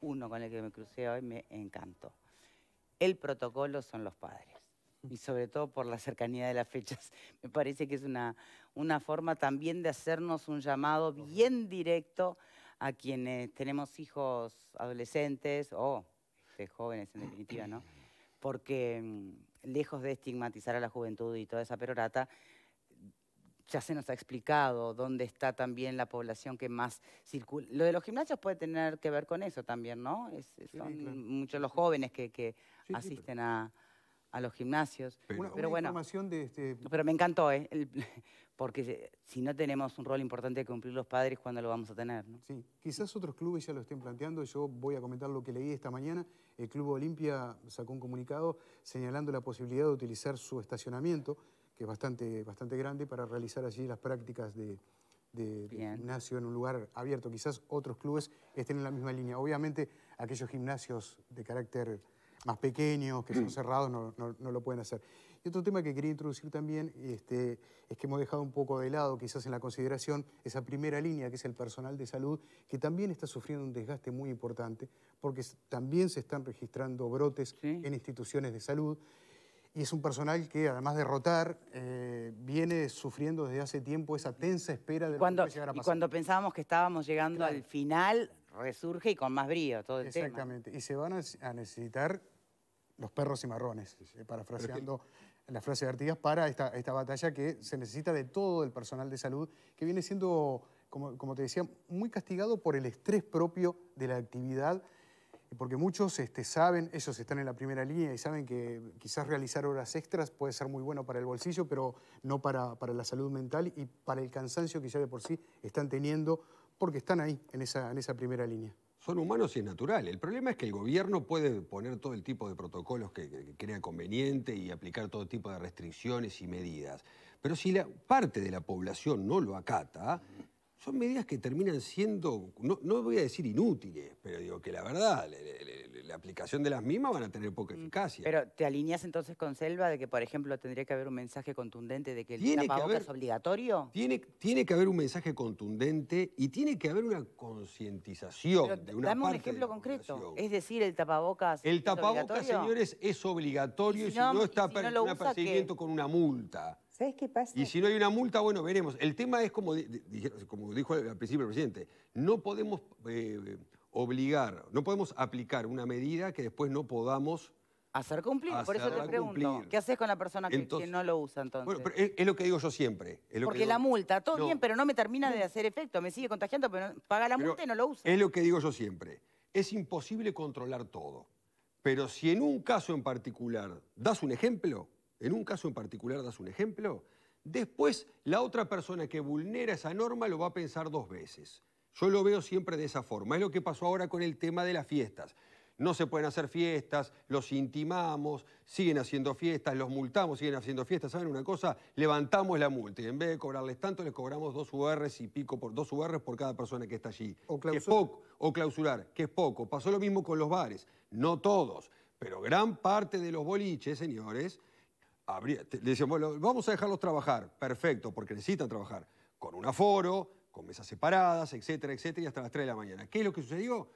uno con el que me crucé hoy, me encantó. El protocolo son los padres, y sobre todo por la cercanía de las fechas. Me parece que es una, forma también de hacernos un llamado bien directo a quienes tenemos hijos adolescentes o este, jóvenes en definitiva, ¿no? Porque mm, lejos de estigmatizar a la juventud y toda esa perorata, ya se nos ha explicado dónde está también la población que más circula. Lo de los gimnasios puede tener que ver con eso también, ¿no? son muchos los jóvenes que, asisten a, los gimnasios. Pero, bueno, este pero me encantó, ¿eh? porque si no tenemos un rol importante que cumplir los padres, ¿cuándo lo vamos a tener? Sí, quizás otros clubes ya lo estén planteando. Yo voy a comentar lo que leí esta mañana. El Club Olimpia sacó un comunicado señalando la posibilidad de utilizar su estacionamiento que es bastante, bastante grande, para realizar allí las prácticas de, gimnasio en un lugar abierto. Quizás otros clubes estén en la misma línea. Obviamente aquellos gimnasios de carácter más pequeños, que son mm. cerrados, no, no, lo pueden hacer. Y otro tema que quería introducir también este, es que hemos dejado un poco de lado, quizás en la consideración, esa primera línea que es el personal de salud, que también está sufriendo un desgaste muy importante, porque también se están registrando brotes en instituciones de salud. Y es un personal que, además de rotar, eh, viene sufriendo desde hace tiempo esa tensa espera de cuando, lo que a pasar. Y cuando pensábamos que estábamos llegando al final, resurge y con más brío todo el Exactamente. tema. Exactamente. Y se van a necesitar los perros y marrones, parafraseando la frase de Artigas, para esta, batalla que se necesita de todo el personal de salud, que viene siendo, como, como te decía, muy castigado por el estrés propio de la actividad porque muchos este, saben, ellos están en la primera línea y saben que quizás realizar horas extras puede ser muy bueno para el bolsillo, pero no para, la salud mental y para el cansancio que ya de por sí están teniendo porque están ahí, en esa, en esa primera línea. Son humanos y es natural. El problema es que el gobierno puede poner todo el tipo de protocolos que crea conveniente y aplicar todo tipo de restricciones y medidas. Pero si la parte de la población no lo acata, son medidas que terminan siendo, no, no, voy a decir inútiles, pero digo que la verdad, la, aplicación de las mismas van a tener poca mm, eficacia. Pero ¿te alineas entonces con Selva de que, por ejemplo, tendría que haber un mensaje contundente de que el tapabocas es obligatorio? Tiene, tiene que haber un mensaje contundente y tiene que haber una concientización de una Dame un ejemplo concreto. Es decir, el tapabocas. El tapabocas, señores, es obligatorio y si, no, está si un con una multa. ¿Sabes qué pasa? Y si no hay una multa, bueno, veremos. El tema es, como, como dijo al principio el presidente, no podemos eh, obligar, no podemos aplicar una medida que después no podamos Hacer cumplir, por eso te pregunto. ¿Qué haces con la persona que, no lo usa entonces? Bueno, es, lo que digo yo siempre. Porque la multa, todo bien, pero no me termina de hacer efecto, me sigue contagiando, pero paga la multa y no lo usa. Es lo que digo yo siempre. Es imposible controlar todo. Pero si en un caso en particular das un ejemplo, en un caso en particular das un ejemplo, después la otra persona que vulnera esa norma lo va a pensar dos veces. Yo lo veo siempre de esa forma. Es lo que pasó ahora con el tema de las fiestas. No se pueden hacer fiestas, los intimamos, siguen haciendo fiestas, los multamos, siguen haciendo fiestas. ¿Saben una cosa? Levantamos la multa y en vez de cobrarles tanto, les cobramos dos URs y pico por dos URs por cada persona que está allí. O clausurar. poco, o clausurar, que es poco. Pasó lo mismo con los bares. No todos, pero gran parte de los boliches, señores, le decían, bueno, vamos a dejarlos trabajar, perfecto, porque necesitan trabajar, con un aforo, con mesas separadas, etcétera, etcétera, y hasta las 3 de la mañana. ¿Qué es lo que sucedió?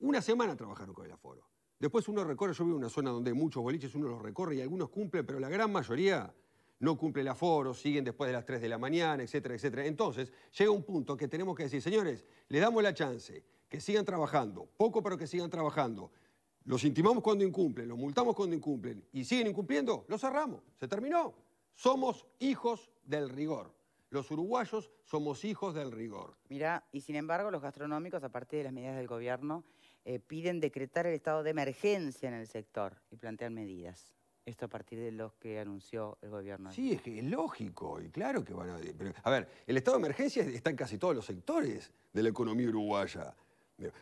Una semana trabajaron con el aforo. Después uno recorre, yo vivo en una zona donde hay muchos boliches, uno los recorre y algunos cumplen, pero la gran mayoría no cumple el aforo, siguen después de las 3 de la mañana, etcétera, etcétera. Entonces, llega un punto que tenemos que decir, señores, les damos la chance, que sigan trabajando, poco pero que sigan trabajando, los intimamos cuando incumplen, los multamos cuando incumplen y siguen incumpliendo, los cerramos. Se terminó. Somos hijos del rigor. Los uruguayos somos hijos del rigor. Mira y sin embargo los gastronómicos, a partir de las medidas del gobierno, eh, piden decretar el estado de emergencia en el sector y plantean medidas. Esto a partir de los que anunció el gobierno. Sí, es lógico, y claro que van a... a ver, el estado de emergencia está en casi todos los sectores de la economía uruguaya.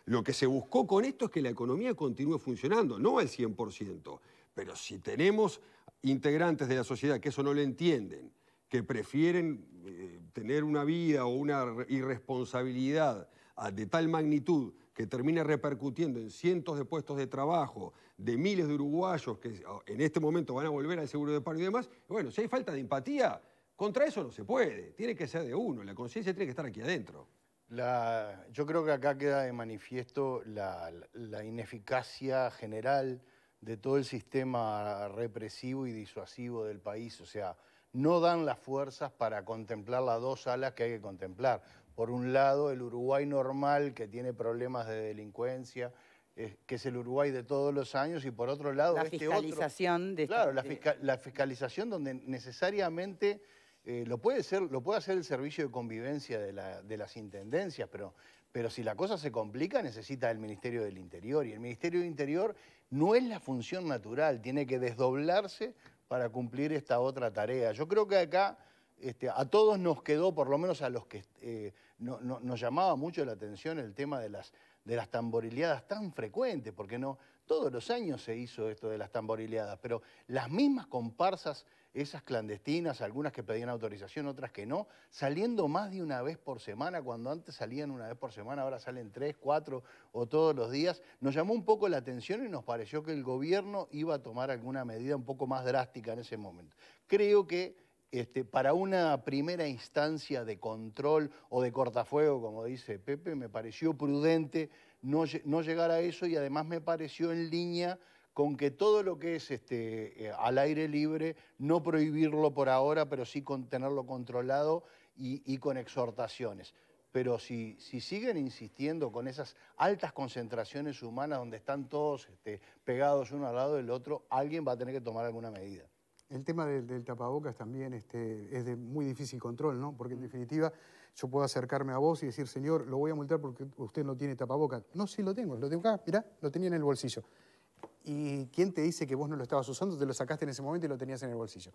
Lo que se buscó con esto es que la economía continúe funcionando, no al 100%, pero si tenemos integrantes de la sociedad que eso no lo entienden, que prefieren eh, tener una vida o una irresponsabilidad ah, de tal magnitud que termina repercutiendo en cientos de puestos de trabajo, de miles de uruguayos que ah, en este momento van a volver al seguro de paro y demás, bueno, si hay falta de empatía, contra eso no se puede, tiene que ser de uno, la conciencia tiene que estar aquí adentro. La, yo creo que acá queda de manifiesto la, ineficacia general de todo el sistema represivo y disuasivo del país. O sea, no dan las fuerzas para contemplar las dos alas que hay que contemplar. Por un lado, el Uruguay normal, que tiene problemas de delincuencia, eh, que es el Uruguay de todos los años, y por otro lado... La este fiscalización Claro, la fiscalización donde necesariamente eh, lo, puede ser, lo puede hacer el servicio de convivencia de, las intendencias, pero, pero si la cosa se complica necesita el Ministerio del Interior y el Ministerio del Interior no es la función natural, tiene que desdoblarse para cumplir esta otra tarea. Yo creo que acá este, a todos nos quedó, por lo menos a los que eh, nos llamaba mucho la atención el tema de las, de las tamborileadas tan frecuentes, porque no, todos los años se hizo esto de las tamborileadas, pero las mismas comparsas, esas clandestinas, algunas que pedían autorización, otras que no, saliendo más de una vez por semana, cuando antes salían una vez por semana, ahora salen tres, cuatro o todos los días, nos llamó un poco la atención y nos pareció que el gobierno iba a tomar alguna medida un poco más drástica en ese momento. Creo que este, para una primera instancia de control o de cortafuego, como dice Pepe, me pareció prudente no, llegar a eso y además me pareció en línea con que todo lo que es este, eh, al aire libre, no prohibirlo por ahora, pero sí tenerlo controlado y, con exhortaciones. Pero si, siguen insistiendo con esas altas concentraciones humanas donde están todos este, pegados uno al lado del otro, alguien va a tener que tomar alguna medida. El tema del, tapabocas también este, es de muy difícil control, ¿no? Porque en definitiva yo puedo acercarme a vos y decir, señor, lo voy a multar porque usted no tiene tapabocas. No, sí lo tengo, lo tengo acá, mirá, lo tenía en el bolsillo. ¿Y quién te dice que vos no lo estabas usando? Te lo sacaste en ese momento y lo tenías en el bolsillo.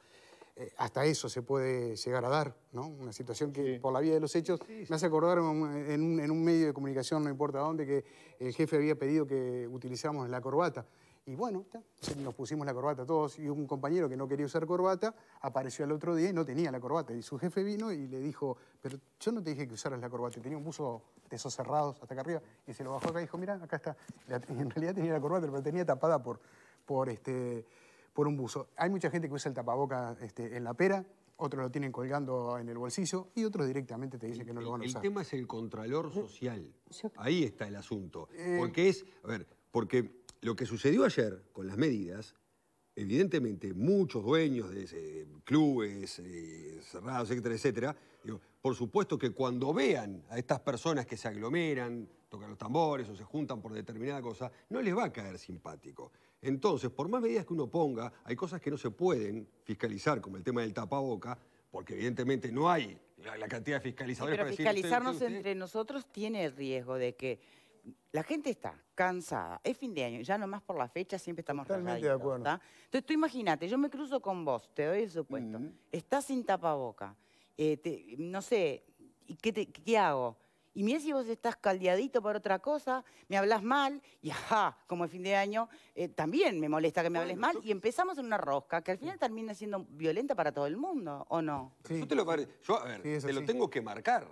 Eh, hasta eso se puede llegar a dar, ¿no? Una situación que, por la vía de los hechos, me hace acordar en en un, medio de comunicación, no importa dónde, que el jefe había pedido que utilizáramos la corbata. Y bueno, nos pusimos la corbata todos y un compañero que no quería usar corbata apareció al otro día y no tenía la corbata. Y su jefe vino y le dijo, pero yo no te dije que usaras la corbata. tenía un buzo de esos cerrados hasta acá arriba y se lo bajó acá y dijo, mira, acá está. en realidad tenía la corbata, pero tenía tapada por, por, este, por un buzo. Hay mucha gente que usa el tapaboca este, en la pera, otros lo tienen colgando en el bolsillo y otros directamente te dicen que no lo van a usar. El tema es el contralor social. Mm. Ahí está el asunto. Eh. Porque es, a ver, porque lo que sucedió ayer con las medidas evidentemente muchos dueños de clubes eh, cerrados, etcétera, etcétera, por supuesto que cuando vean a estas personas que se aglomeran, tocan los tambores o se juntan por determinada cosa, no les va a caer simpático. Entonces, por más medidas que uno ponga, hay cosas que no se pueden fiscalizar, como el tema del tapaboca, porque evidentemente no hay la, cantidad de fiscalizadores. pero fiscalizarnos entre nosotros tiene el riesgo de que la gente está cansada, es fin de año, ya nomás por la fecha siempre estamos Totalmente de acuerdo. Entonces tú imagínate, yo me cruzo con vos, te doy el supuesto, estás sin tapaboca, eh, no sé, ¿qué, ¿qué hago? Y mira si vos estás caldeadito por otra cosa, me hablas mal, y ajá, como el fin de año, eh, también me molesta que me hables mal, y empezamos en una rosca que al final termina siendo violenta para todo el mundo, ¿o no? Yo te lo, a ver, lo tengo que marcar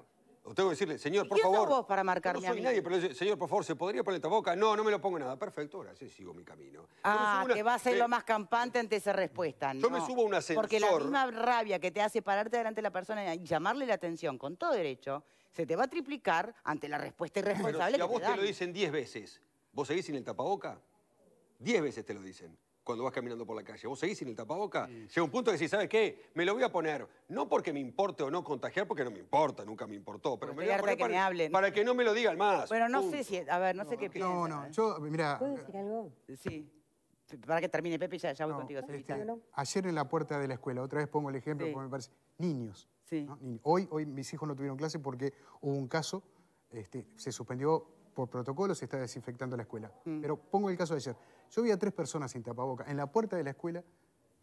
tengo que decirle, señor, por favor. no soy nadie, pero señor, por favor, ¿se podría poner el No, no me lo pongo nada. Perfecto, ahora sí sigo mi camino. Ah, que va a ser lo más campante ante esa respuesta. Yo me subo a un ascensor. Porque la misma rabia que te hace pararte delante de la persona y llamarle la atención con todo derecho, se te va a triplicar ante la respuesta irresponsable pero si a vos te, lo dicen diez veces, ¿vos seguís sin el tapaboca? Diez veces te lo dicen cuando vas caminando por la calle. Vos seguís sin el tapaboca, llega un punto que decís, ¿sabes qué? Me lo voy a poner, no porque me importe o no contagiar, porque no me importa, nunca me importó, pero me lo voy para, que no me lo digan más. Bueno, no sé si, a ver, no, sé qué no, No, no, yo, mira... ¿Puedo decir algo? Sí. Para que termine Pepe, ya, ya voy contigo. Este, ayer en la puerta de la escuela, otra vez pongo el ejemplo porque me parece... Niños, sí. Hoy, hoy mis hijos no tuvieron clase porque hubo un caso, este, se suspendió por protocolo, se está desinfectando la escuela. Mm. Pero pongo el caso de ayer. Yo vi a tres personas sin tapaboca. En la puerta de la escuela,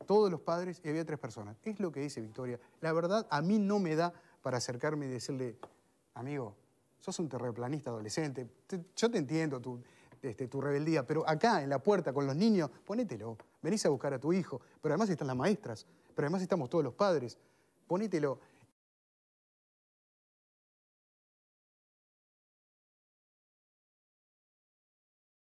todos los padres, y había tres personas. Es lo que dice Victoria. La verdad, a mí no me da para acercarme y decirle, amigo, sos un terreplanista adolescente. yo te entiendo tu, este, tu rebeldía, pero acá, en la puerta, con los niños, ponételo. Venís a buscar a tu hijo. Pero además están las maestras. Pero además estamos todos los padres. Ponételo.